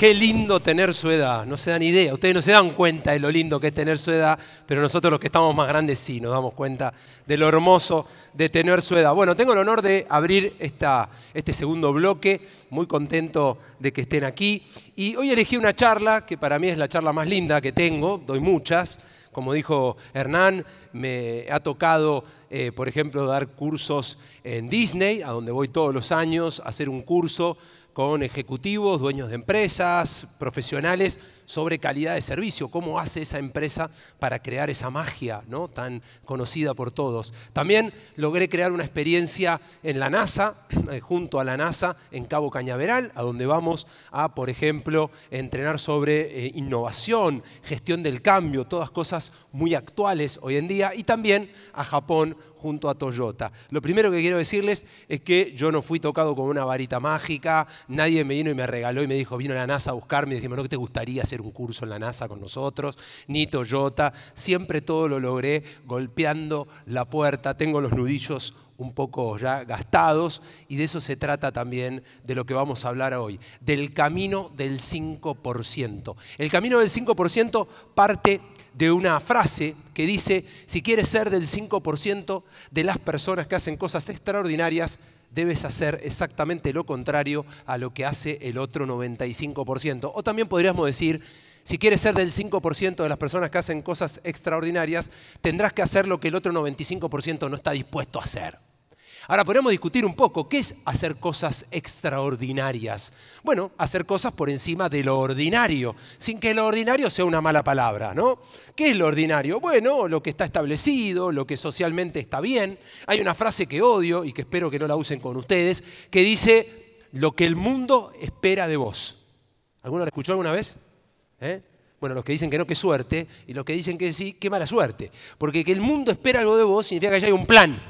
Qué lindo tener su edad, no se dan idea, ustedes no se dan cuenta de lo lindo que es tener su edad, pero nosotros los que estamos más grandes sí nos damos cuenta de lo hermoso de tener su edad. Bueno, tengo el honor de abrir esta, este segundo bloque, muy contento de que estén aquí y hoy elegí una charla que para mí es la charla más linda que tengo, doy muchas, como dijo Hernán, me ha tocado, eh, por ejemplo, dar cursos en Disney, a donde voy todos los años, hacer un curso con ejecutivos, dueños de empresas, profesionales sobre calidad de servicio, cómo hace esa empresa para crear esa magia ¿no? tan conocida por todos. También logré crear una experiencia en la NASA, eh, junto a la NASA, en Cabo Cañaveral, a donde vamos a, por ejemplo, entrenar sobre eh, innovación, gestión del cambio, todas cosas muy actuales hoy en día, y también a Japón junto a Toyota. Lo primero que quiero decirles es que yo no fui tocado con una varita mágica, nadie me vino y me regaló y me dijo, vino a la NASA a buscarme y no, te gustaría hacer un curso en la NASA con nosotros, ni Toyota. Siempre todo lo logré golpeando la puerta. Tengo los nudillos un poco ya gastados y de eso se trata también de lo que vamos a hablar hoy, del camino del 5%. El camino del 5% parte de una frase que dice, si quieres ser del 5% de las personas que hacen cosas extraordinarias, debes hacer exactamente lo contrario a lo que hace el otro 95%. O también podríamos decir, si quieres ser del 5% de las personas que hacen cosas extraordinarias, tendrás que hacer lo que el otro 95% no está dispuesto a hacer. Ahora podemos discutir un poco, ¿qué es hacer cosas extraordinarias? Bueno, hacer cosas por encima de lo ordinario, sin que lo ordinario sea una mala palabra, ¿no? ¿Qué es lo ordinario? Bueno, lo que está establecido, lo que socialmente está bien. Hay una frase que odio y que espero que no la usen con ustedes, que dice, lo que el mundo espera de vos. ¿Alguno la escuchó alguna vez? ¿Eh? Bueno, los que dicen que no, qué suerte, y los que dicen que sí, qué mala suerte. Porque que el mundo espera algo de vos significa que ya hay un plan.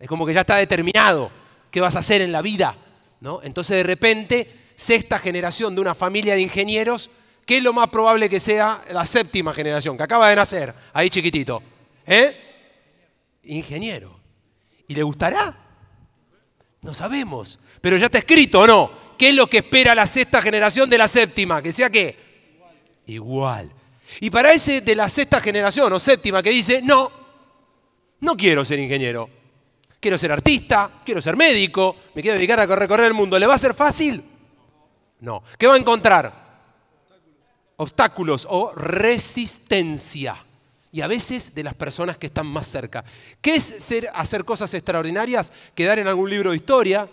Es como que ya está determinado qué vas a hacer en la vida. ¿no? Entonces de repente, sexta generación de una familia de ingenieros, ¿qué es lo más probable que sea la séptima generación, que acaba de nacer, ahí chiquitito. ¿Eh? Ingeniero. ¿Y le gustará? No sabemos. Pero ya está escrito, ¿o ¿no? ¿Qué es lo que espera la sexta generación de la séptima? Que sea qué? Igual. Y para ese de la sexta generación o séptima que dice, no, no quiero ser ingeniero. Quiero ser artista, quiero ser médico, me quiero dedicar a recorrer el mundo. ¿Le va a ser fácil? No. ¿Qué va a encontrar? Obstáculos o resistencia. Y a veces de las personas que están más cerca. ¿Qué es hacer cosas extraordinarias? Quedar en algún libro de historia,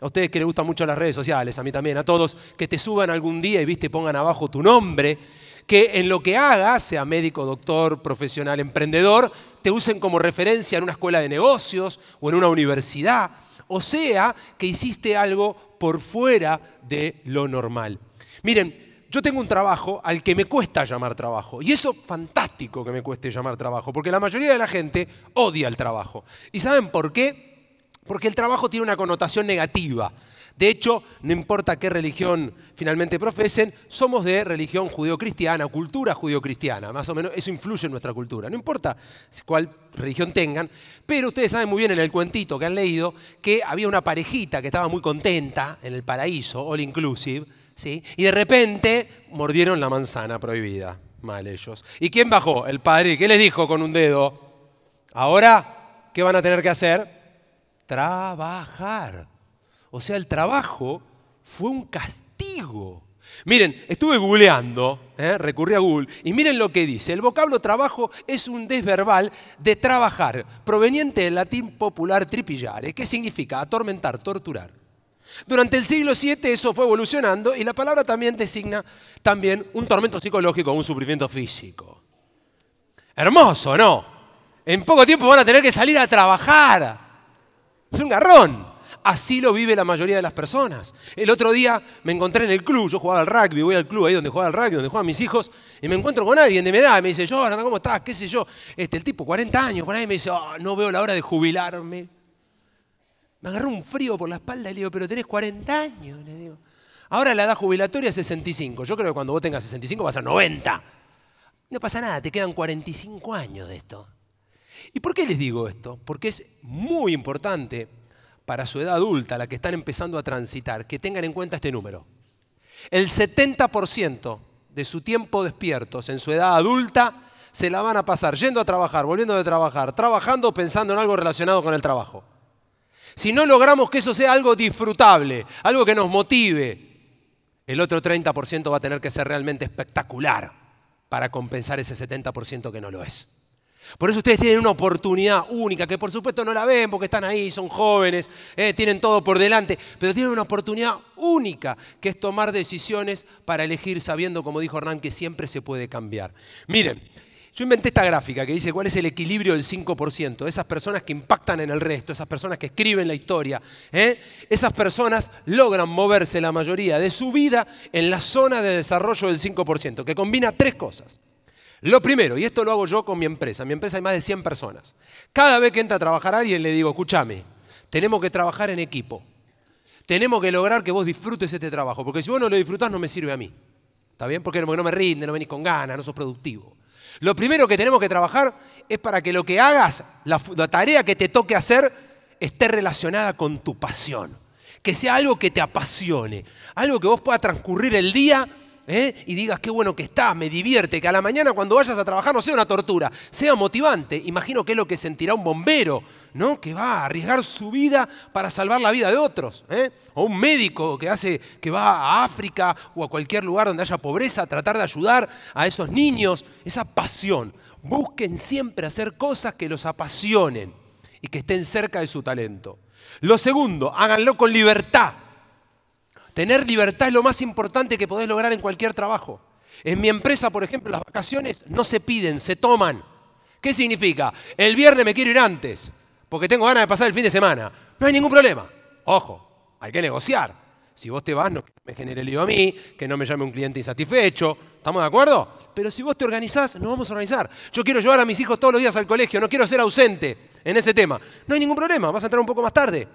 a ustedes que les gustan mucho las redes sociales, a mí también, a todos, que te suban algún día y viste, pongan abajo tu nombre, que en lo que hagas, sea médico, doctor, profesional, emprendedor, te usen como referencia en una escuela de negocios o en una universidad. O sea, que hiciste algo por fuera de lo normal. Miren, yo tengo un trabajo al que me cuesta llamar trabajo. Y eso fantástico que me cueste llamar trabajo, porque la mayoría de la gente odia el trabajo. ¿Y saben por qué? Porque el trabajo tiene una connotación negativa. De hecho, no importa qué religión finalmente profesen, somos de religión judeocristiana, cultura judeocristiana, más o menos eso influye en nuestra cultura. No importa cuál religión tengan, pero ustedes saben muy bien en el cuentito que han leído que había una parejita que estaba muy contenta en el paraíso, all inclusive, ¿sí? y de repente mordieron la manzana prohibida. Mal ellos. ¿Y quién bajó? El padre. ¿Qué les dijo con un dedo? Ahora, ¿qué van a tener que hacer? Trabajar. O sea, el trabajo fue un castigo. Miren, estuve googleando, ¿eh? recurrí a Google, y miren lo que dice. El vocablo trabajo es un desverbal de trabajar, proveniente del latín popular tripillare, que significa atormentar, torturar. Durante el siglo VII eso fue evolucionando y la palabra también designa también un tormento psicológico, un sufrimiento físico. Hermoso, ¿no? En poco tiempo van a tener que salir a trabajar. Es un garrón. Así lo vive la mayoría de las personas. El otro día me encontré en el club, yo jugaba al rugby, voy al club ahí donde jugaba al rugby, donde juegan mis hijos, y me encuentro con alguien de mi edad, y me dice, yo, ¿cómo estás? ¿Qué sé yo? Este, el tipo, 40 años, por ahí me dice, ah, no veo la hora de jubilarme. Me agarró un frío por la espalda y le digo, pero tenés 40 años, Ahora la edad jubilatoria es 65. Yo creo que cuando vos tengas 65 vas a 90. No pasa nada, te quedan 45 años de esto. ¿Y por qué les digo esto? Porque es muy importante para su edad adulta, la que están empezando a transitar, que tengan en cuenta este número. El 70% de su tiempo despiertos en su edad adulta se la van a pasar yendo a trabajar, volviendo de trabajar, trabajando o pensando en algo relacionado con el trabajo. Si no logramos que eso sea algo disfrutable, algo que nos motive, el otro 30% va a tener que ser realmente espectacular para compensar ese 70% que no lo es. Por eso ustedes tienen una oportunidad única, que por supuesto no la ven porque están ahí, son jóvenes, eh, tienen todo por delante, pero tienen una oportunidad única, que es tomar decisiones para elegir sabiendo, como dijo Hernán, que siempre se puede cambiar. Miren, yo inventé esta gráfica que dice cuál es el equilibrio del 5%, esas personas que impactan en el resto, esas personas que escriben la historia, ¿eh? esas personas logran moverse la mayoría de su vida en la zona de desarrollo del 5%, que combina tres cosas. Lo primero, y esto lo hago yo con mi empresa, mi empresa hay más de 100 personas. Cada vez que entra a trabajar alguien le digo, escúchame, tenemos que trabajar en equipo. Tenemos que lograr que vos disfrutes este trabajo, porque si vos no lo disfrutás no me sirve a mí. ¿Está bien? Porque no me rinde, no venís con ganas, no sos productivo. Lo primero que tenemos que trabajar es para que lo que hagas, la, la tarea que te toque hacer, esté relacionada con tu pasión. Que sea algo que te apasione, algo que vos puedas transcurrir el día ¿Eh? y digas qué bueno que está, me divierte, que a la mañana cuando vayas a trabajar no sea una tortura, sea motivante. Imagino que es lo que sentirá un bombero, ¿no? Que va a arriesgar su vida para salvar la vida de otros. ¿eh? O un médico que hace, que va a África o a cualquier lugar donde haya pobreza, a tratar de ayudar a esos niños. Esa pasión. Busquen siempre hacer cosas que los apasionen y que estén cerca de su talento. Lo segundo, háganlo con libertad. Tener libertad es lo más importante que podés lograr en cualquier trabajo. En mi empresa, por ejemplo, las vacaciones no se piden, se toman. ¿Qué significa? El viernes me quiero ir antes, porque tengo ganas de pasar el fin de semana. No hay ningún problema. Ojo, hay que negociar. Si vos te vas, no me genere lío a mí, que no me llame un cliente insatisfecho. ¿Estamos de acuerdo? Pero si vos te organizás, nos vamos a organizar. Yo quiero llevar a mis hijos todos los días al colegio, no quiero ser ausente en ese tema. No hay ningún problema, vas a entrar un poco más tarde.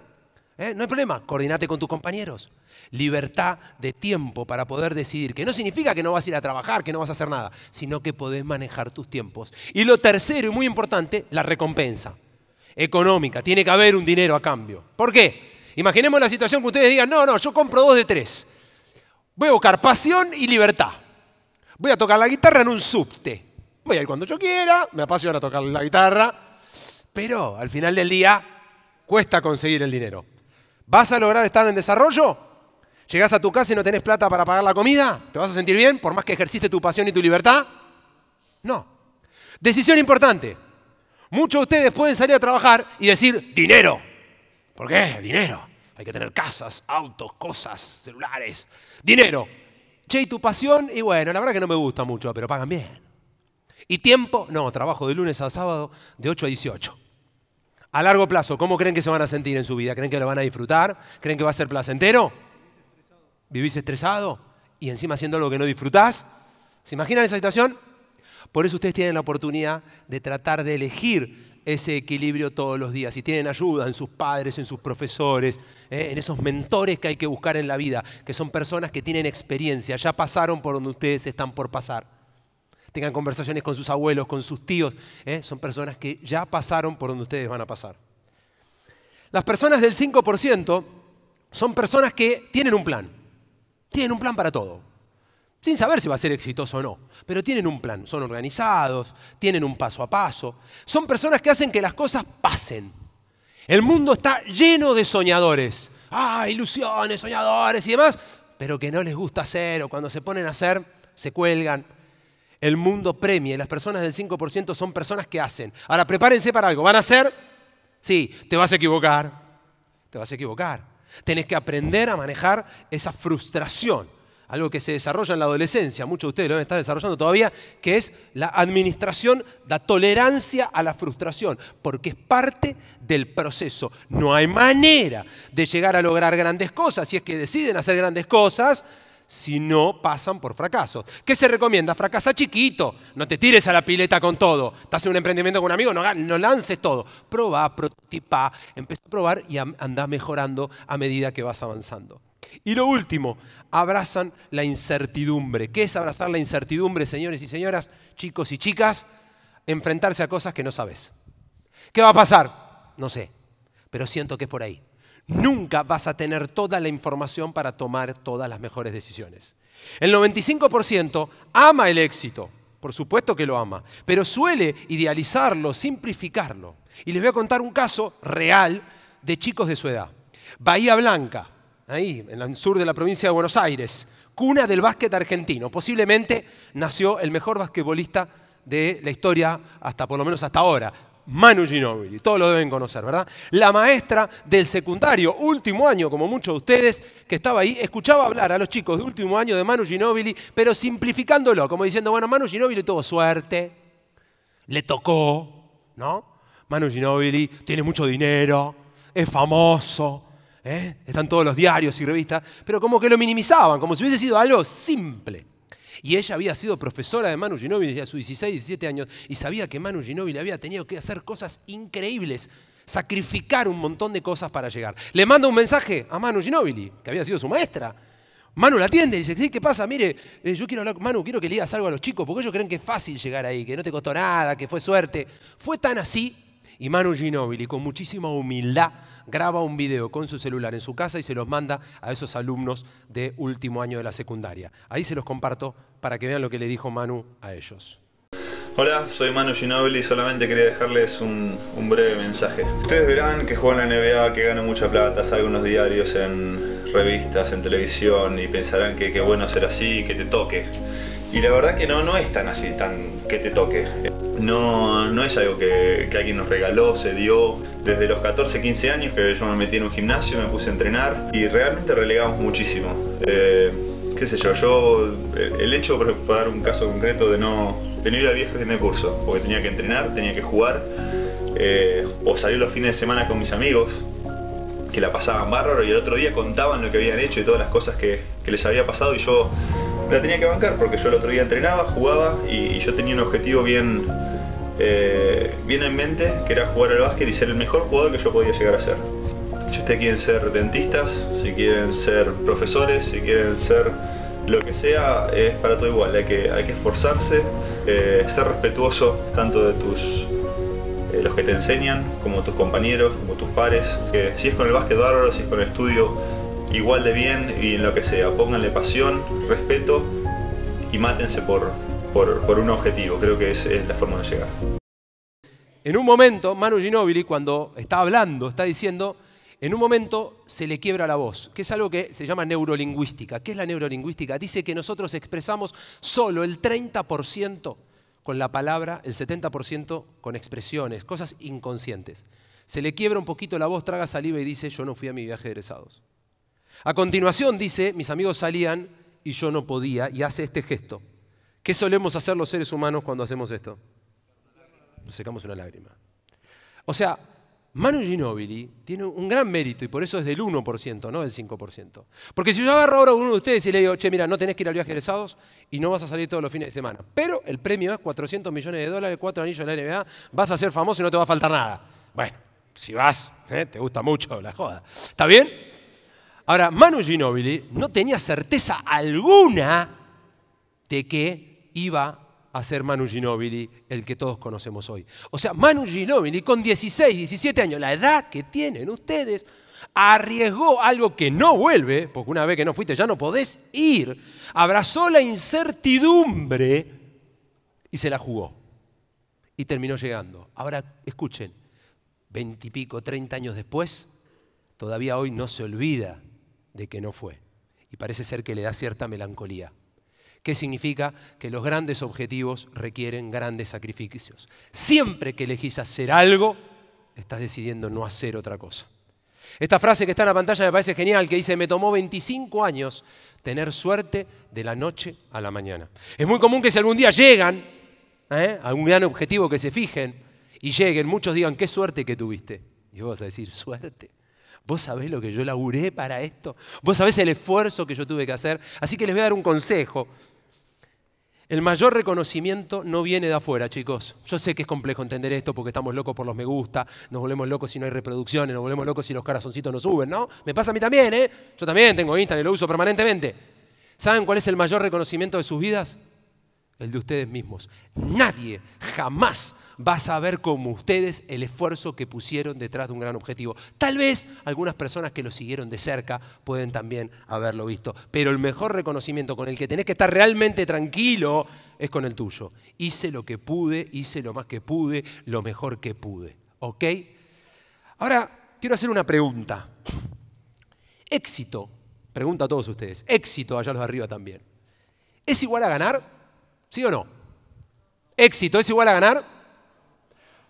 ¿Eh? No hay problema, coordinate con tus compañeros. Libertad de tiempo para poder decidir, que no significa que no vas a ir a trabajar, que no vas a hacer nada, sino que podés manejar tus tiempos. Y lo tercero y muy importante, la recompensa económica. Tiene que haber un dinero a cambio. ¿Por qué? Imaginemos la situación que ustedes digan, no, no, yo compro dos de tres. Voy a buscar pasión y libertad. Voy a tocar la guitarra en un subte. Voy a ir cuando yo quiera, me apasiona tocar la guitarra, pero al final del día cuesta conseguir el dinero. ¿Vas a lograr estar en desarrollo? ¿Llegás a tu casa y no tenés plata para pagar la comida? ¿Te vas a sentir bien por más que ejerciste tu pasión y tu libertad? No. Decisión importante. Muchos de ustedes pueden salir a trabajar y decir dinero. ¿Por qué? Dinero. Hay que tener casas, autos, cosas, celulares. Dinero. Che, ¿y tu pasión? Y bueno, la verdad que no me gusta mucho, pero pagan bien. Y tiempo, no, trabajo de lunes a sábado de 8 a 18 a largo plazo, ¿cómo creen que se van a sentir en su vida? ¿Creen que lo van a disfrutar? ¿Creen que va a ser placentero? ¿Vivís estresado? Y encima haciendo algo que no disfrutás. ¿Se imaginan esa situación? Por eso ustedes tienen la oportunidad de tratar de elegir ese equilibrio todos los días. Si tienen ayuda en sus padres, en sus profesores, eh, en esos mentores que hay que buscar en la vida, que son personas que tienen experiencia, ya pasaron por donde ustedes están por pasar tengan conversaciones con sus abuelos, con sus tíos. ¿eh? Son personas que ya pasaron por donde ustedes van a pasar. Las personas del 5% son personas que tienen un plan. Tienen un plan para todo. Sin saber si va a ser exitoso o no. Pero tienen un plan. Son organizados, tienen un paso a paso. Son personas que hacen que las cosas pasen. El mundo está lleno de soñadores. Ah, ilusiones, soñadores y demás. Pero que no les gusta hacer o cuando se ponen a hacer, se cuelgan, el mundo premia. Y las personas del 5% son personas que hacen. Ahora, prepárense para algo. ¿Van a hacer? Sí, te vas a equivocar. Te vas a equivocar. Tenés que aprender a manejar esa frustración. Algo que se desarrolla en la adolescencia, muchos de ustedes lo están desarrollando todavía, que es la administración, da tolerancia a la frustración, porque es parte del proceso. No hay manera de llegar a lograr grandes cosas. Si es que deciden hacer grandes cosas, si no pasan por fracaso. ¿Qué se recomienda? Fracasa chiquito, no te tires a la pileta con todo. Estás en un emprendimiento con un amigo, no, lances todo. Proba, prototipa, empieza a probar y anda mejorando a medida que vas avanzando. Y lo último, abrazan la incertidumbre. ¿Qué es abrazar la incertidumbre, señores y señoras, chicos y chicas? Enfrentarse a cosas que no sabes. ¿Qué va a pasar? No sé, pero siento que es por ahí nunca vas a tener toda la información para tomar todas las mejores decisiones. El 95% ama el éxito, por supuesto que lo ama, pero suele idealizarlo, simplificarlo. Y les voy a contar un caso real de chicos de su edad. Bahía Blanca, ahí en el sur de la provincia de Buenos Aires, cuna del básquet argentino. Posiblemente nació el mejor basquetbolista de la historia hasta por lo menos hasta ahora. Manu Ginobili. Todos lo deben conocer, ¿verdad? La maestra del secundario, último año, como muchos de ustedes, que estaba ahí, escuchaba hablar a los chicos de último año de Manu Ginobili, pero simplificándolo, como diciendo, bueno, Manu Ginobili tuvo suerte, le tocó, ¿no? Manu Ginobili tiene mucho dinero, es famoso, ¿eh? están todos los diarios y revistas, pero como que lo minimizaban, como si hubiese sido algo simple. Y ella había sido profesora de Manu Ginóbili desde sus 16, 17 años y sabía que Manu Ginóbili había tenido que hacer cosas increíbles, sacrificar un montón de cosas para llegar. Le manda un mensaje a Manu Ginóbili, que había sido su maestra. Manu la atiende y dice, sí, ¿qué pasa? Mire, eh, yo quiero hablar, Manu, quiero que le digas algo a los chicos, porque ellos creen que es fácil llegar ahí, que no te costó nada, que fue suerte. Fue tan así y Manu Ginóbili, con muchísima humildad, graba un video con su celular en su casa y se los manda a esos alumnos de último año de la secundaria. Ahí se los comparto para que vean lo que le dijo Manu a ellos. Hola, soy Manu Ginobili y solamente quería dejarles un, breve mensaje. Ustedes verán que juegan, en la NBA, que ganan mucha plata, salgo en los diarios, en revistas, en televisión y pensarán que qué bueno ser así, que te toque. Y la verdad que no, no es tan así, tan que te toque. No, no es algo que, alguien nos regaló, se dio. Desde los 14, 15 años que yo me metí en un gimnasio, me puse a entrenar y realmente relegamos muchísimo. Eh, yo, eh, el hecho, para dar un caso concreto de no, tener no ir a viejo en el curso, porque tenía que entrenar, tenía que jugar, eh, o salir los fines de semana con mis amigos, que la pasaban bárbaro y el otro día contaban lo que habían hecho y todas las cosas que, les había pasado y yo la tenía que bancar porque yo el otro día entrenaba, jugaba y, yo tenía un objetivo bien, eh, bien en mente, que era jugar al básquet y ser el mejor jugador que yo podía llegar a ser. Si ustedes quieren ser dentistas, si quieren ser profesores, si quieren ser lo que sea, es para todo igual. Hay que, hay que esforzarse, eh, ser respetuoso tanto de tus eh, los que te enseñan, como tus compañeros, como tus pares. si es con el básquet bárbaro, si es con el estudio, igual de bien y en lo que sea. Pónganle pasión, respeto y mátense por, un objetivo. Creo que es, es la forma de llegar. En un momento, Manu Ginóbili, cuando está hablando, está diciendo en un momento se le quiebra la voz, que es algo que se llama neurolingüística. ¿Qué es la neurolingüística? Dice que nosotros expresamos solo el 30% con la palabra, el 70% con expresiones, cosas inconscientes. Se le quiebra un poquito la voz, traga saliva y dice, yo no fui a mi viaje de egresados. A continuación dice, mis amigos salían y yo no podía, y hace este gesto. ¿Qué solemos hacer los seres humanos cuando hacemos esto? Nos secamos una lágrima. O sea, Manu Ginobili tiene un gran mérito y por eso es del 1%, no del 5%. Porque si yo agarro ahora a uno de ustedes y le digo, che, mira, no tenés que ir al viaje de y no vas a salir todos los fines de semana, pero el premio es 400 millones de dólares, cuatro anillos de la NBA, vas a ser famoso y no te va a faltar nada. Bueno, si vas, ¿eh? te gusta mucho la joda. ¿Está bien? Ahora, Manu Ginobili no tenía certeza alguna de que iba a ser Manu Ginóbili, el que todos conocemos hoy. O sea, Manu Ginóbili con 16, 17 años, la edad que tienen ustedes, arriesgó algo que no vuelve, porque una vez que no fuiste ya no podés ir, abrazó la incertidumbre y se la jugó. Y terminó llegando. Ahora, escuchen, pico, treinta años después, todavía hoy no se olvida de que no fue. Y parece ser que le da cierta melancolía. ¿Qué significa? Que los grandes objetivos requieren grandes sacrificios. Siempre que elegís hacer algo, estás decidiendo no hacer otra cosa. Esta frase que está en la pantalla me parece genial, que dice, me tomó 25 años tener suerte de la noche a la mañana. Es muy común que si algún día llegan ¿eh? a un gran objetivo que se fijen y lleguen, muchos digan, qué suerte que tuviste. Y vos vas a decir, suerte. Vos sabés lo que yo laburé para esto. Vos sabés el esfuerzo que yo tuve que hacer. Así que les voy a dar un consejo el mayor reconocimiento no viene de afuera, chicos. Yo sé que es complejo entender esto porque estamos locos por los me gusta, nos volvemos locos si no hay reproducciones, nos volvemos locos si los corazoncitos no suben, ¿no? Me pasa a mí también, ¿eh? Yo también tengo Instagram y lo uso permanentemente. ¿Saben cuál es el mayor reconocimiento de sus vidas? el de ustedes mismos. Nadie jamás va a saber como ustedes el esfuerzo que pusieron detrás de un gran objetivo. Tal vez algunas personas que lo siguieron de cerca pueden también haberlo visto, pero el mejor reconocimiento con el que tenés que estar realmente tranquilo es con el tuyo. Hice lo que pude, hice lo más que pude, lo mejor que pude. ¿Ok? Ahora, quiero hacer una pregunta. Éxito, pregunta a todos ustedes, éxito allá arriba también. ¿Es igual a ganar? ¿Sí o no? Éxito es igual a ganar.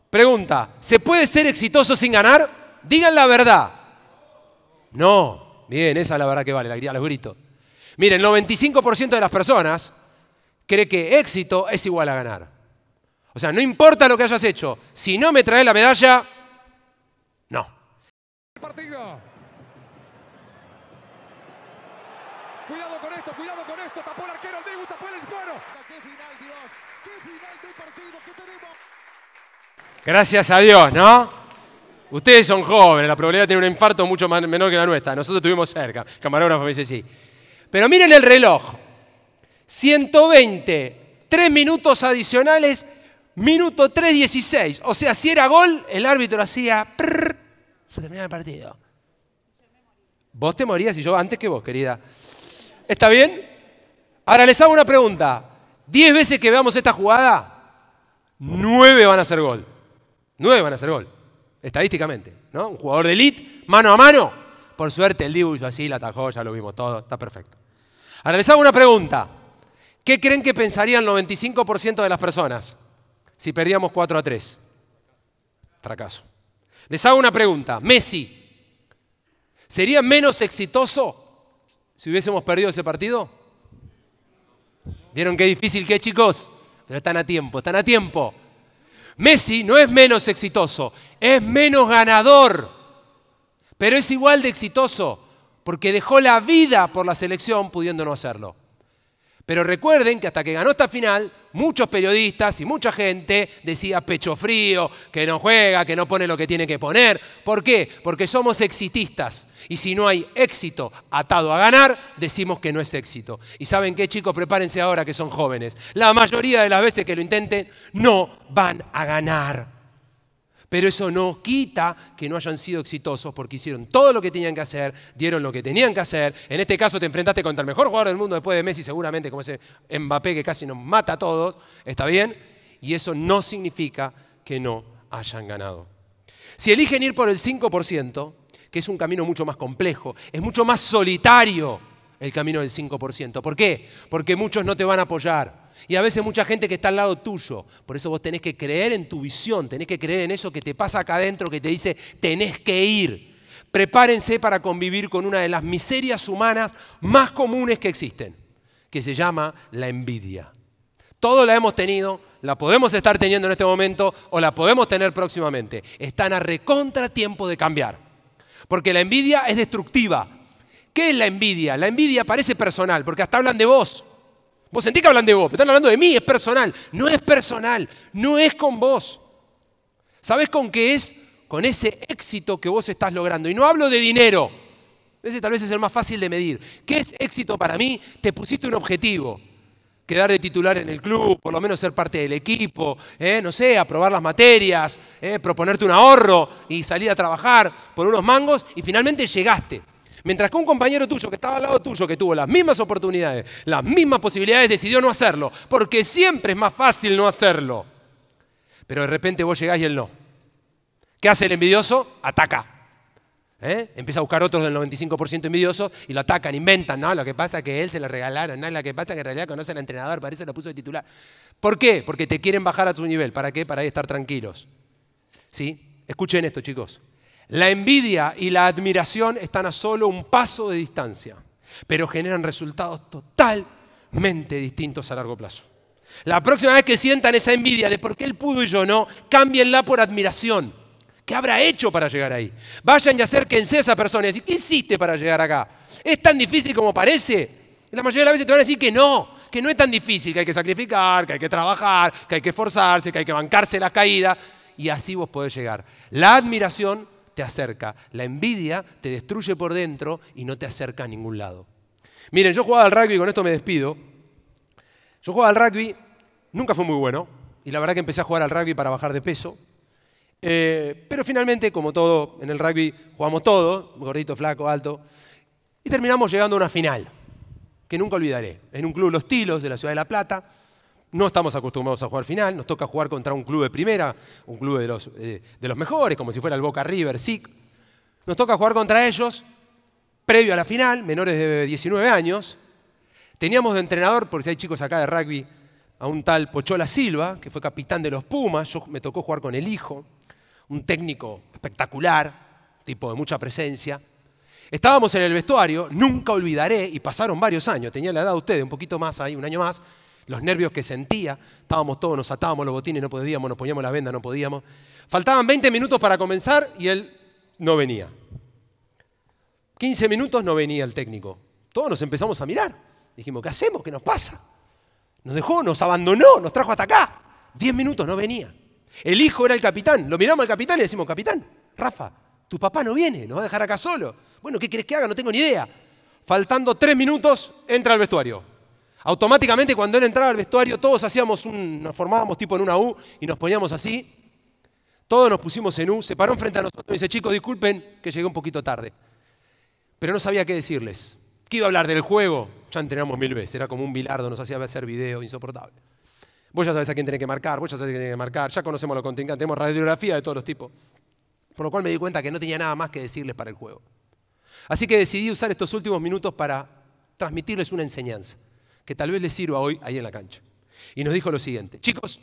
Pregunta, ¿se puede ser exitoso sin ganar? Digan la verdad. No, bien, esa es la verdad que vale, la grita, los gritos. Miren, 95% de las personas cree que éxito es igual a ganar. O sea, no importa lo que hayas hecho, si no me traes la medalla, no. Partido. Cuidado con esto, cuidado con esto, tapó el arquero. Gracias a Dios, ¿no? Ustedes son jóvenes, la probabilidad de tener un infarto es mucho menor que la nuestra. Nosotros estuvimos cerca, camarógrafo me dice sí. Pero miren el reloj. 120, 3 minutos adicionales, minuto 3.16. O sea, si era gol, el árbitro hacía... se terminaba el partido. Vos te morías y yo antes que vos, querida. ¿Está bien? Ahora les hago una pregunta. ¿Diez veces que veamos esta jugada? nueve van a hacer gol. Nueve van a hacer gol, estadísticamente. ¿no? Un jugador de elite, mano a mano. Por suerte el Dibu así, la atajó, ya lo vimos todo, está perfecto. Ahora les hago una pregunta. ¿Qué creen que pensaría el 95% de las personas si perdíamos 4 a 3? Fracaso. Les hago una pregunta. Messi, ¿sería menos exitoso si hubiésemos perdido ese partido? ¿Vieron qué difícil que chicos? pero están a tiempo, están a tiempo. Messi no es menos exitoso, es menos ganador, pero es igual de exitoso, porque dejó la vida por la selección pudiendo no hacerlo. Pero recuerden que hasta que ganó esta final, muchos periodistas y mucha gente decía pecho frío, que no juega, que no pone lo que tiene que poner. ¿Por qué? Porque somos exitistas. Y si no hay éxito atado a ganar, decimos que no es éxito. Y saben qué, chicos, prepárense ahora que son jóvenes. La mayoría de las veces que lo intenten, no van a ganar. Pero eso no quita que no hayan sido exitosos porque hicieron todo lo que tenían que hacer, dieron lo que tenían que hacer. En este caso te enfrentaste contra el mejor jugador del mundo después de Messi, seguramente, como ese Mbappé que casi nos mata a todos, ¿está bien? Y eso no significa que no hayan ganado. Si eligen ir por el 5%, que es un camino mucho más complejo, es mucho más solitario el camino del 5%. ¿Por qué? Porque muchos no te van a apoyar y a veces mucha gente que está al lado tuyo. Por eso vos tenés que creer en tu visión, tenés que creer en eso que te pasa acá adentro, que te dice, tenés que ir. Prepárense para convivir con una de las miserias humanas más comunes que existen, que se llama la envidia. Todos la hemos tenido, la podemos estar teniendo en este momento o la podemos tener próximamente. Están a recontra tiempo de cambiar. Porque la envidia es destructiva. ¿Qué es la envidia? La envidia parece personal, porque hasta hablan de vos. Vos sentís que hablan de vos, pero están hablando de mí, es personal. No es personal, no es con vos. ¿Sabés con qué es? Con ese éxito que vos estás logrando. Y no hablo de dinero. Ese tal vez es el más fácil de medir. ¿Qué es éxito para mí? Te pusiste un objetivo. Quedar de titular en el club, por lo menos ser parte del equipo, ¿eh? no sé, aprobar las materias, ¿eh? proponerte un ahorro y salir a trabajar por unos mangos y finalmente llegaste. Mientras que un compañero tuyo que estaba al lado tuyo, que tuvo las mismas oportunidades, las mismas posibilidades, decidió no hacerlo, porque siempre es más fácil no hacerlo. Pero de repente vos llegás y él no. ¿Qué hace el envidioso? Ataca. ¿Eh? Empieza a buscar otros del 95% envidioso y lo atacan, inventan, ¿no? Lo que pasa es que él se le regalaron, ¿no? Lo que pasa es que en realidad conoce al entrenador, parece eso lo puso de titular. ¿Por qué? Porque te quieren bajar a tu nivel. ¿Para qué? Para ahí estar tranquilos. ¿Sí? Escuchen esto, chicos. La envidia y la admiración están a solo un paso de distancia, pero generan resultados totalmente distintos a largo plazo. La próxima vez que sientan esa envidia de por qué él pudo y yo no, cámbienla por admiración. ¿Qué habrá hecho para llegar ahí? Vayan y acérquense a esa persona y decir, ¿qué hiciste para llegar acá? ¿Es tan difícil como parece? La mayoría de las veces te van a decir que no, que no es tan difícil, que hay que sacrificar, que hay que trabajar, que hay que esforzarse, que hay que bancarse la caída Y así vos podés llegar. La admiración te acerca. La envidia te destruye por dentro y no te acerca a ningún lado. Miren, yo jugaba al rugby, y con esto me despido. Yo jugaba al rugby, nunca fue muy bueno, y la verdad que empecé a jugar al rugby para bajar de peso. Eh, pero finalmente, como todo, en el rugby jugamos todo, gordito, flaco, alto, y terminamos llegando a una final, que nunca olvidaré, en un club Los Tilos de la ciudad de La Plata. No estamos acostumbrados a jugar final, nos toca jugar contra un club de primera, un club eh, de los, mejores, como si fuera el Boca River, SIC. Nos toca jugar contra ellos previo a la final, menores de 19 años. Teníamos de entrenador, por si hay chicos acá de rugby, a un tal Pochola Silva, que fue capitán de los Pumas, yo me tocó jugar con el hijo, un técnico espectacular, tipo de mucha presencia. Estábamos en el vestuario, nunca olvidaré, y pasaron varios años, tenía la edad de ustedes, un poquito más ahí, un año más, los nervios que sentía, estábamos todos, nos atábamos los botines, no podíamos, nos poníamos la venda, no podíamos. Faltaban 20 minutos para comenzar y él no venía. 15 minutos no venía el técnico. Todos nos empezamos a mirar. Dijimos, ¿qué hacemos? ¿Qué nos pasa? Nos dejó, nos abandonó, nos trajo hasta acá. 10 minutos no venía. El hijo era el capitán. Lo miramos al capitán y le decimos, capitán, Rafa, tu papá no viene, nos va a dejar acá solo. Bueno, ¿qué quieres que haga? No tengo ni idea. Faltando 3 minutos, entra al vestuario. Automáticamente cuando él entraba al vestuario todos hacíamos nos formábamos tipo en una U y nos poníamos así. Todos nos pusimos en U, se paró enfrente a nosotros y dice, chicos, disculpen que llegué un poquito tarde. Pero no sabía qué decirles. ¿Qué iba a hablar del juego? Ya entrenamos mil veces, era como un bilardo, nos hacía hacer video insoportable. Vos ya sabés a quién tiene que marcar, vos ya sabés a quién tiene que marcar, ya conocemos los contingentes, tenemos radiografía de todos los tipos. Por lo cual me di cuenta que no tenía nada más que decirles para el juego. Así que decidí usar estos últimos minutos para transmitirles una enseñanza que tal vez les sirva hoy ahí en la cancha. Y nos dijo lo siguiente, chicos,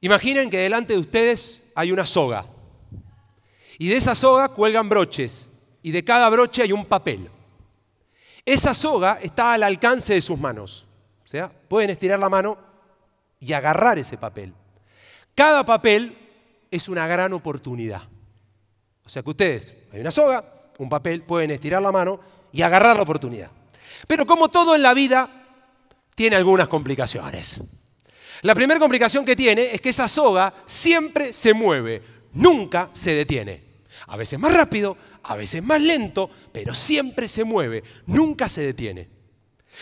imaginen que delante de ustedes hay una soga. Y de esa soga cuelgan broches. Y de cada broche hay un papel. Esa soga está al alcance de sus manos. O sea, pueden estirar la mano y agarrar ese papel. Cada papel es una gran oportunidad. O sea que ustedes, hay una soga, un papel, pueden estirar la mano y agarrar la oportunidad. Pero como todo en la vida, tiene algunas complicaciones. La primera complicación que tiene es que esa soga siempre se mueve, nunca se detiene. A veces más rápido, a veces más lento, pero siempre se mueve, nunca se detiene.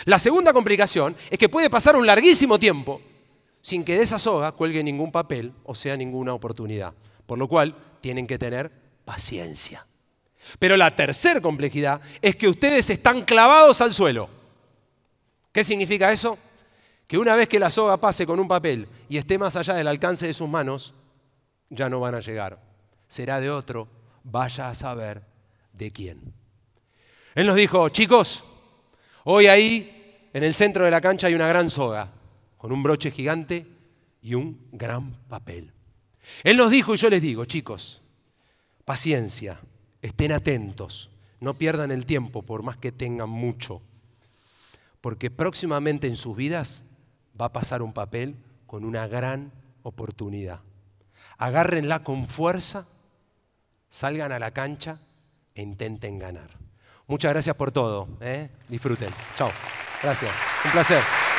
La segunda complicación es que puede pasar un larguísimo tiempo sin que de esa soga cuelgue ningún papel o sea ninguna oportunidad, por lo cual tienen que tener paciencia. Pero la tercera complejidad es que ustedes están clavados al suelo ¿Qué significa eso? Que una vez que la soga pase con un papel y esté más allá del alcance de sus manos, ya no van a llegar. Será de otro, vaya a saber de quién. Él nos dijo, chicos, hoy ahí en el centro de la cancha hay una gran soga, con un broche gigante y un gran papel. Él nos dijo, y yo les digo, chicos, paciencia, estén atentos, no pierdan el tiempo por más que tengan mucho porque próximamente en sus vidas va a pasar un papel con una gran oportunidad. Agárrenla con fuerza, salgan a la cancha e intenten ganar. Muchas gracias por todo. ¿eh? Disfruten. Chao. Gracias. Un placer.